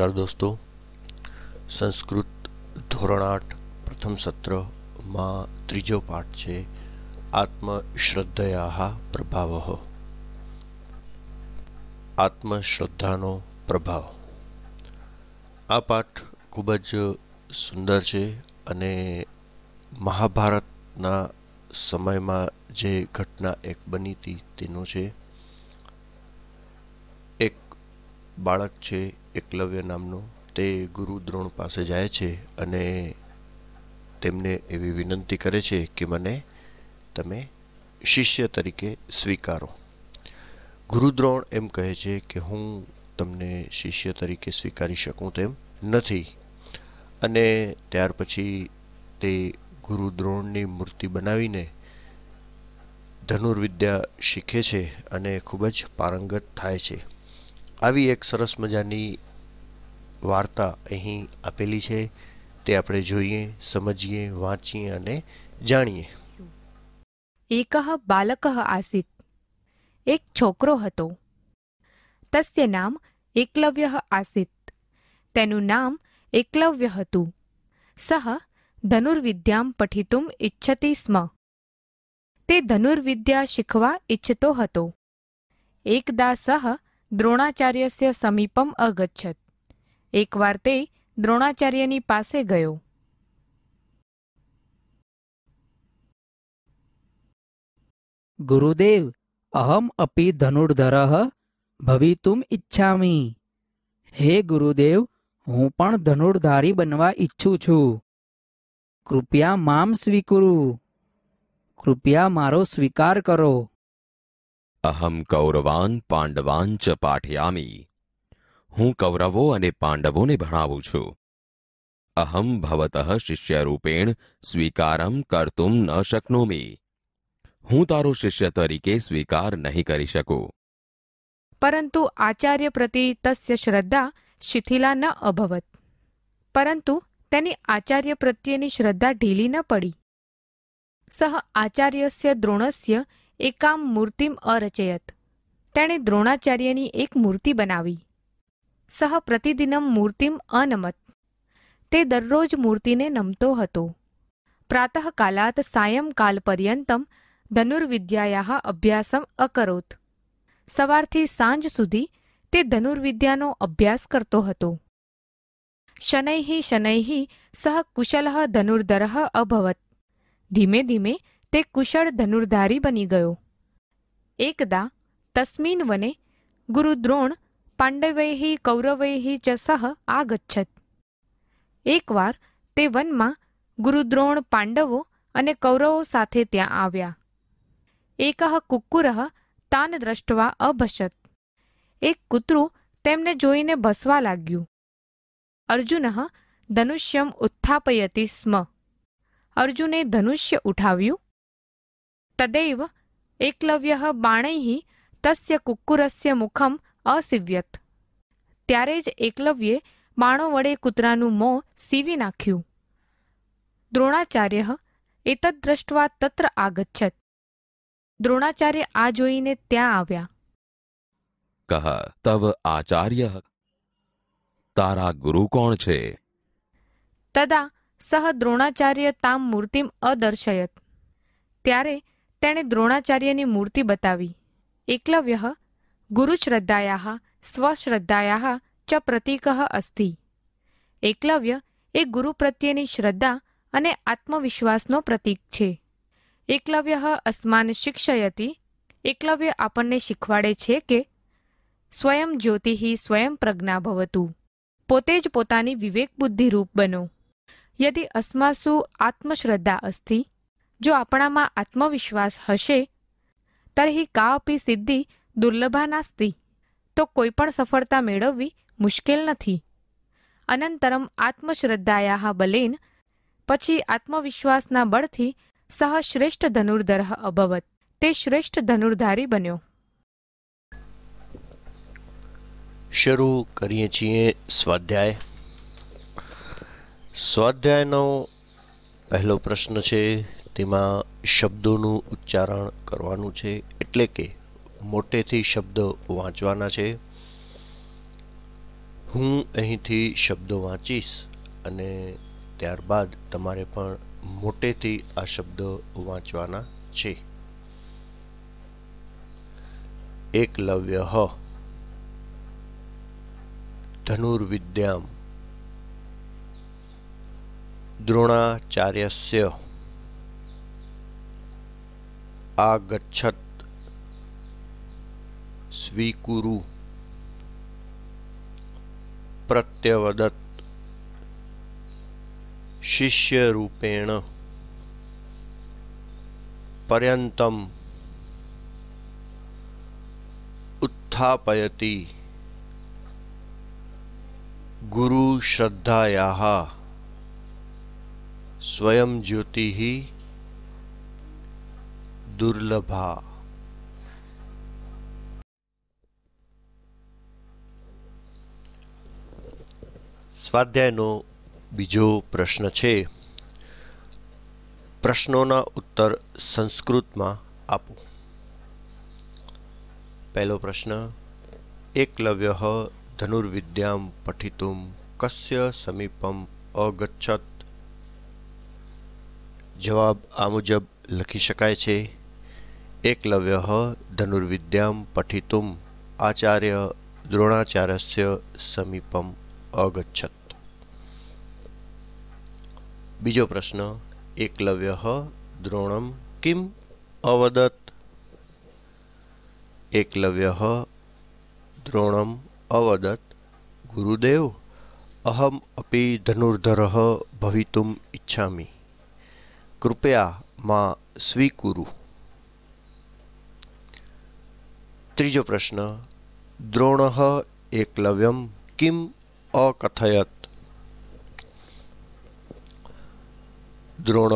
નમસ્કાર દોસ્તો સંસ્કૃત ધોરણ આઠ પ્રથમ સત્રમાં ત્રીજો પાઠ છે આત્મશ્રદ્ધયા પ્રભાવ આત્મશ્રદ્ધાનો પ્રભાવ આ પાઠ ખૂબ જ સુંદર છે અને મહાભારતના સમયમાં જે ઘટના એક બની હતી તેનો છે બાળક છે એકલવ્ય નામનો તે ગુરુ દ્રોણ પાસે જાય છે અને તેમને એવી વિનંતી કરે છે કે મને તમે શિષ્ય તરીકે સ્વીકારો ગુરુદ્રોણ એમ કહે છે કે હું તમને શિષ્ય તરીકે સ્વીકારી શકું તેમ નથી અને ત્યાર પછી તે ગુરુદ્રોણની મૂર્તિ બનાવીને ધનુર્વિદ્યા શીખે છે અને ખૂબ જ પારંગત થાય છે આવી એક સરસ મજાની વાર્તા અહીં આપેલી છે તે આપણે જોઈએ સમજીએ વાંચીએ અને જાણીએ એક બાલકહ આસિત એક છોકરો હતો તસ્ય નામ એકલવ્ય આસિત તેનું નામ એકલવ્ય હતું સહ ધનુર્વિદ્યામ પઠિતુમ ઇચ્છતી સ્મ તે ધનુર્વિદ્યા શીખવા ઈચ્છતો હતો એકદા સહ દ્રોણાચાર્યસ્ય સમીપમ અગચ્છત એકવાર તે દ્રોણાચાર્યની પાસે ગયો ગુરુદેવ અહમ અપી ધનુર્ધરઃ ભવિતુમ ઈચ્છામી હે ગુરુદેવ હું પણ ધનુર્ધારી બનવા ઈચ્છું છું કૃપયા મામ સ્વીકુરુ કૃપયા મારો સ્વીકાર કરો અહમ કૌરવાન પાંડવાન ચ પાઠયામી હું કૌરવો અને પાંડવોને ભણાવું છું અહમ ભવતઃ શિષ્યરૂપેણ સ્વીકારમ કર્તુમ ન શક્નોમી હું તારો શિષ્ય તરીકે સ્વીકાર નહીં કરી શકું પરંતુ આચાર્ય પ્રતિ તસ્ય શ્રદ્ધા શિથિલા ન અભવત પરંતુ તેની આચાર્ય પ્રત્યેની શ્રદ્ધા ઢીલી ન પડી સહ આચાર્યસ્ય દ્રોણસ્ય એકામ મૂર્તિમ અરચયત તેણે દ્રોણાચાર્યની એક મૂર્તિ બનાવી સહ પ્રતિદિનમ મૂર્તિમ અનમત તે દરરોજ મૂર્તિને નમતો હતો પ્રાતઃકાલાત સાયંકાલ પર્યંતમ ધનુર્વિદ્યાયા અભ્યાસમ અકરોત સવારથી સાંજ સુધી તે ધનુર્વિદ્યાનો અભ્યાસ કરતો હતો શનૈ શનૈ સહ કુશલ ધનુર્ધર અભવત ધીમે ધીમે તે કુશળ ધનુર્ધારી બની ગયો એકદા તસ્મિન વને ગુરુદ્રોણ પાંડવૈઃ કૌરવૈઃ ચ સહ આગચ્છત એકવાર તે વનમાં ગુરુદ્રોણ પાંડવો અને કૌરવો સાથે ત્યાં આવ્યા એક કુક્કુરઃ તાન દ્રષ્ટવા અભશત એક કૂતરું તેમને જોઈને ભસવા લાગ્યું અર્જુન ધનુષ્યમ ઉત્થાપયતી સ્મ અર્જુને ધનુષ્ય ઉઠાવ્યું તદૈવ એકલવ્ય બાણૈ તસ્ય કુક્કુરસ્ય મુખમ અસીવ્યત ત્યારે જ એકલવ્યે બાણો વડે કૂતરાનું મોં સીવી નાખ્યું દ્રોણાચાર્ય એતદ્દ્રષ્ટવા તત્ર આગચ્છત દ્રોણાચાર્ય આ જોઈને ત્યાં આવ્યા કહ તવ આચાર્ય તારા ગુરુ કોણ છે તદા સહ દ્રોણાચાર્ય તામ મૂર્તિમ અદર્શયત ત્યારે તેણે દ્રોણાચાર્યની મૂર્તિ બતાવી એકલવ્ય ગુરુશ્રદ્ધાયા સ્વશ્રદ્ધાયા ચ પ્રતીક અસ્તિ એકલવ્ય એ ગુરુ પ્રત્યેની શ્રદ્ધા અને આત્મવિશ્વાસનો પ્રતીક છે એકલવ્ય અસ્માન શિક્ષયતી એકલવ્ય આપણને શીખવાડે છે કે સ્વયં જ્યોતિહી સ્વયં પ્રજ્ઞા ભવતું પોતે જ પોતાની વિવેક બુદ્ધિ રૂપ બનો યદિ અસ્માસુ આત્મશ્રદ્ધા અસ્તિ જો આપણામાં આત્મવિશ્વાસ હશે કા અપી સિદ્ધિ દુર્લભા નાસ્તી તો કોઈ પણ સફળતા મેળવવી મુશ્કેલ નથી અનંતરમ આત્મશ્રદ્ધાયા બલેન પછી આત્મવિશ્વાસના બળથી સહ શ્રેષ્ઠ ધનુર્ધર અભવત તે શ્રેષ્ઠ ધનુર્ધારી બન્યો શરૂ કરીએ છીએ સ્વાધ્યાય સ્વાધ્યાયનો પહેલો પ્રશ્ન છે તેમાં શબ્દોનું ઉચ્ચારણ કરવાનું છે એટલે કે મોટેથી શબ્દ વાંચવાના છે હું અહીંથી શબ્દો વાંચીશ અને ત્યારબાદ તમારે પણ મોટેથી આ શબ્દો વાંચવાના છે એકલવ્ય હ ધનુર્વિદ્યામ દ્રોણાચાર્યસ્ય आगच्छत् स्वीकुरु प्रत्यवदत् शिष्यरूपेण पर्यन्तम् उत्थापयति गुरुश्रद्धायाः स्वयं ज्योतिः દુર્લભા સ્વાધ્યાયનો બીજો પ્રશ્ન છે પ્રશ્નોના ઉત્તર સંસ્કૃતમાં આપો પહેલો પ્રશ્ન એકલવ્ય ધનુર્વિદ્યામ પઠિતું કસ્ય સમીપમ અગચ્છત જવાબ આ મુજબ લખી શકાય છે एकलव्य धनुर्विद्या पठित आचार्य द्रोणाचार्य समीपम अगछत बीजो प्रश्न एकलव्य द्रोण किम अवदत एकलव्य द्रोणम अवदत गुरुदेव अहम अपि धनुर्धर भवितुम इच्छा कृपया मां स्वीकुरु ત્રીજો प्रश्न द्रोण એકલવ્યમ કિમ અકથયત द्रोण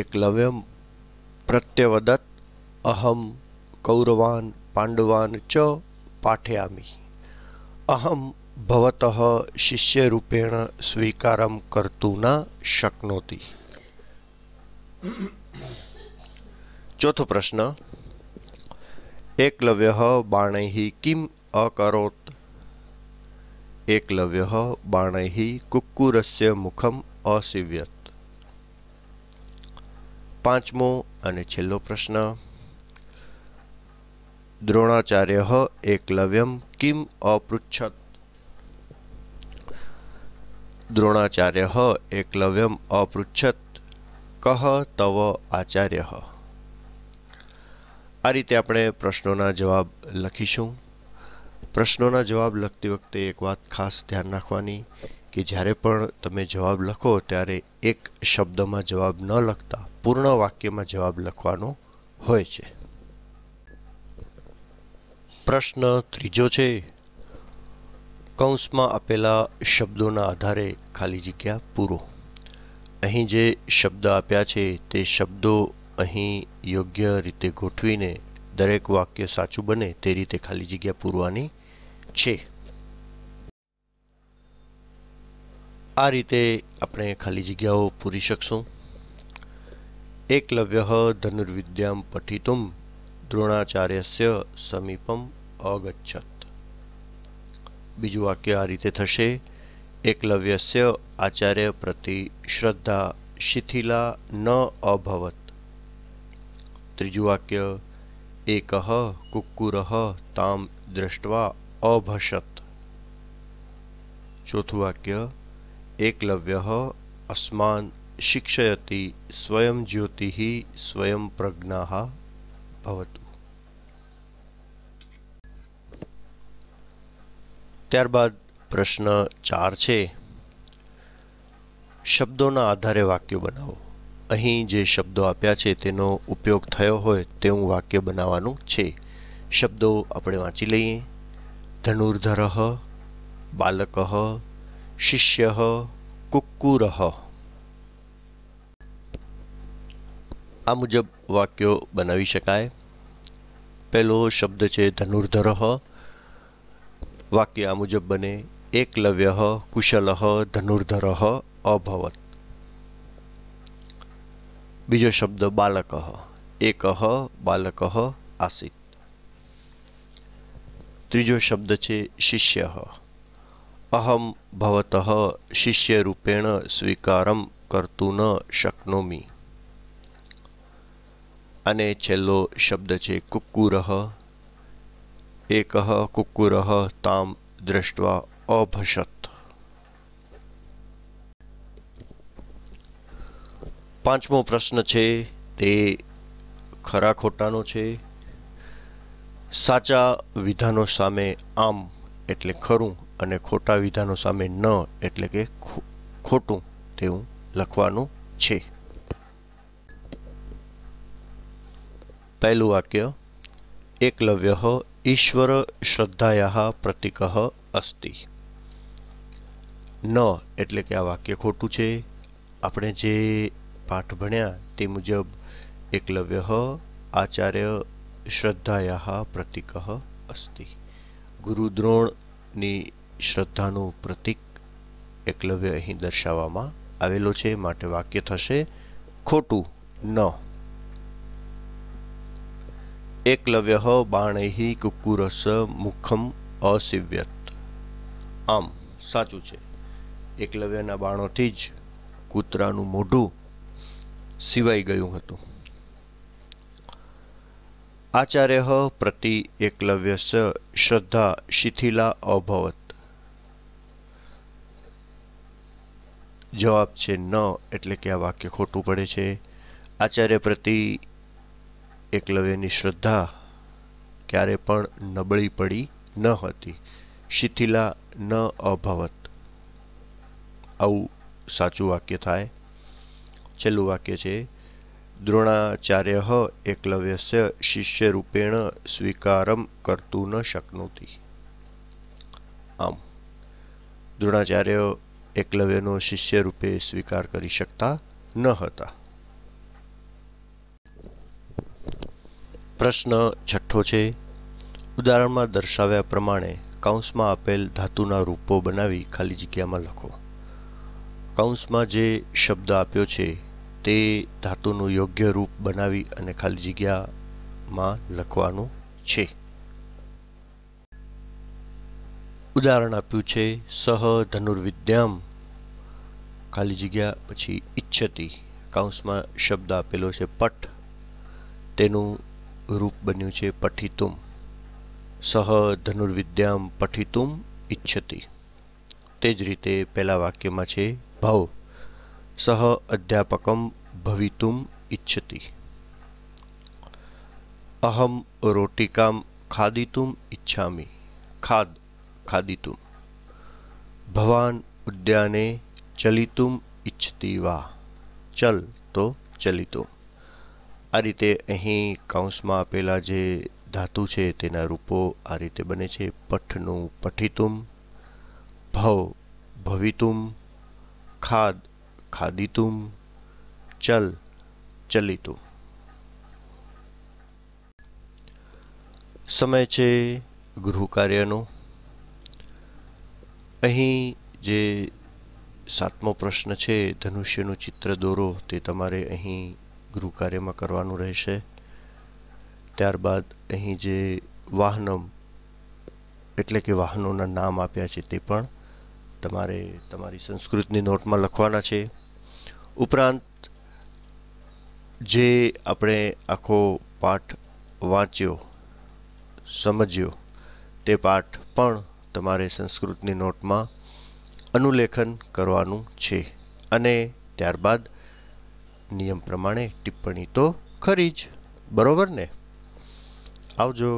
એકલવ્યમ प्रत्यवदत अहम कौरवान पांडवान च पाठयामि अहम भवतः शिष्यरूपेण स्वीकार कर्तुं न शक्नोति चौथो प्रश्न एकलव्य बाण किम अकोत् एकलव्य बाण कुकुर से मुखम असिव्यत पांचमो छो प्रश्न द्रोणाचार्य एकलव्यम किम अपृछत द्रोणाचार्य एकलव्यम अपृछत कव आचार्य આ રીતે આપણે પ્રશ્નોના જવાબ લખીશું પ્રશ્નોના જવાબ લખતી વખતે એક વાત ખાસ ધ્યાન રાખવાની કે જ્યારે પણ તમે જવાબ લખો ત્યારે એક શબ્દમાં જવાબ ન લખતા પૂર્ણ વાક્યમાં જવાબ લખવાનો હોય છે પ્રશ્ન ત્રીજો છે કૌંસમાં આપેલા શબ્દોના આધારે ખાલી જગ્યા પૂરો અહીં જે શબ્દ આપ્યા છે તે શબ્દો અહીં યોગ્ય રીતે ગોઠવીને દરેક વાક્ય સાચું બને તે રીતે ખાલી જગ્યા પૂરવાની છે આ રીતે આપણે ખાલી જગ્યાઓ પૂરી શકશું એકલવ્ય ધનુર્વિદ્યામ પઠિતુમ દ્રોણાચાર્યસ્ય સમીપમ અગચ્છત બીજું વાક્ય આ રીતે થશે એકલવ્યસ્ય આચાર્ય પ્રતિ શ્રદ્ધા શિથિલા ન અભવત ત્રીજું વાક્ય એકહ કુક્કુરહ તામ દ્રષ્ટવા અભશત ચોથું વાક્ય એકલવ્ય અસ્માન શિક્ષયતિ સ્વયં જ્યોતિ સ્વયં પ્રજ્ઞા ભવતુ ત્યારબાદ પ્રશ્ન ચાર છે શબ્દોના આધારે વાક્યો બનાવો અહીં જે શબ્દો આપ્યા છે તેનો ઉપયોગ થયો હોય તેવું વાક્ય બનાવવાનું છે શબ્દો આપણે વાંચી લઈએ ધનુર્ધર બાલક શિષ્ય કુક્કુર આ મુજબ વાક્યો બનાવી શકાય પહેલો શબ્દ છે ધનુર્ધર વાક્ય આ મુજબ બને એકલવ્ય કુશલ ધનુર્ધર અભવત બીજો શબ્દ બાલક એકહ બાલક આસિત ત્રીજો શબ્દ છે શિષ્ય અહમ ભવત શિષ્યરૂપેણ સ્વીકારમ કરતું ન શક્નોમી અને છેલ્લો શબ્દ છે કુક્કુરહ એકહ કુક્કુરહ તામ દ્રષ્ટવા અભશત પાંચમો પ્રશ્ન છે તે ખરા ખોટાનો છે સાચા વિધાનો સામે આમ એટલે ખરું અને ખોટા વિધાનો સામે ન એટલે કે ખોટું તેવું લખવાનું છે પહેલું વાક્ય એકલવ્ય ઈશ્વર શ્રદ્ધાયા પ્રતિક અસ્તિ ન એટલે કે આ વાક્ય ખોટું છે આપણે જે પાઠ ભણ્યા તે મુજબ એકલવ્ય આચાર્ય શ્રદ્ધાયા પ્રતિક અસ્તિ ગુરુદ્રોણની શ્રદ્ધાનું પ્રતિક એકલવ્ય અહીં દર્શાવવામાં આવેલો છે માટે વાક્ય થશે ખોટું ન એકલવ્ય બાણૈ કુકુરસ મુખમ અસિવ્યત આમ સાચું છે એકલવ્યના બાણોથી જ કૂતરાનું મોઢું સિવાઈ ગયું હતું આચાર્ય હ પ્રતિ એકલવ્ય શ્રદ્ધા શિથિલા અભવત જવાબ છે ન એટલે કે આ વાક્ય ખોટું પડે છે આચાર્ય પ્રતિ એકલવ્યની શ્રદ્ધા ક્યારે પણ નબળી પડી ન હતી શિથિલા ન અભવત આવું સાચું વાક્ય થાય છેલ્લું વાક્ય છે દ્રોણાચાર્ય એકલવ્યસ્ય રૂપેણ સ્વીકારમ કરતું ન શકનોતી આમ દ્રોણાચાર્ય એકલવ્યનો શિષ્ય રૂપે સ્વીકાર કરી શકતા ન હતા પ્રશ્ન છઠ્ઠો છે ઉદાહરણમાં દર્શાવ્યા પ્રમાણે કૌંસમાં આપેલ ધાતુના રૂપો બનાવી ખાલી જગ્યામાં લખો કૌંસમાં જે શબ્દ આપ્યો છે તે ધાતુનું યોગ્ય રૂપ બનાવી અને ખાલી જગ્યામાં લખવાનું છે ઉદાહરણ આપ્યું છે સહ ધનુર્વિદ્યામ ખાલી જગ્યા પછી ઈચ્છતી કાઉન્સમાં શબ્દ આપેલો છે પટ તેનું રૂપ બન્યું છે પઠિતુમ સહ ધનુર્વિદ્યામ પઠિતુમ ઈચ્છતી તે જ રીતે પહેલા વાક્યમાં છે ભાવ સહ અધ્યાપકમ ભવિતુમ ઇચ્છતિ અહમ રોટિકામ ખાદિતુમ ઈચ્છામિ ખાદ ખાદિતુમ ભવાન ઉદ્યાને ચલિતુમ ઇચ્છતિ વા ચલ તો ચલિતુમ આ રીતે અહીં કૌંસમાં આપેલા જે ધાતુ છે તેના રૂપો આ રીતે બને છે પઠનું પઠિતુમ ભવ ભવિતુમ ખાદ ખાદિતું ચલ ચલિતું સમય છે ગૃહ કાર્યનો અહીં જે સાતમો પ્રશ્ન છે ધનુષ્યનું ચિત્ર દોરો તે તમારે અહીં ગૃહ કાર્યમાં કરવાનું રહેશે ત્યારબાદ અહીં જે વાહનમ એટલે કે વાહનોના નામ આપ્યા છે તે પણ તમારે તમારી સંસ્કૃતની નોટમાં લખવાના છે ઉપરાંત જે આપણે આખો પાઠ વાંચ્યો સમજ્યો તે પાઠ પણ તમારે સંસ્કૃતની નોટમાં અનુલેખન કરવાનું છે અને ત્યારબાદ નિયમ પ્રમાણે ટિપ્પણી તો ખરી જ બરોબર ને આવજો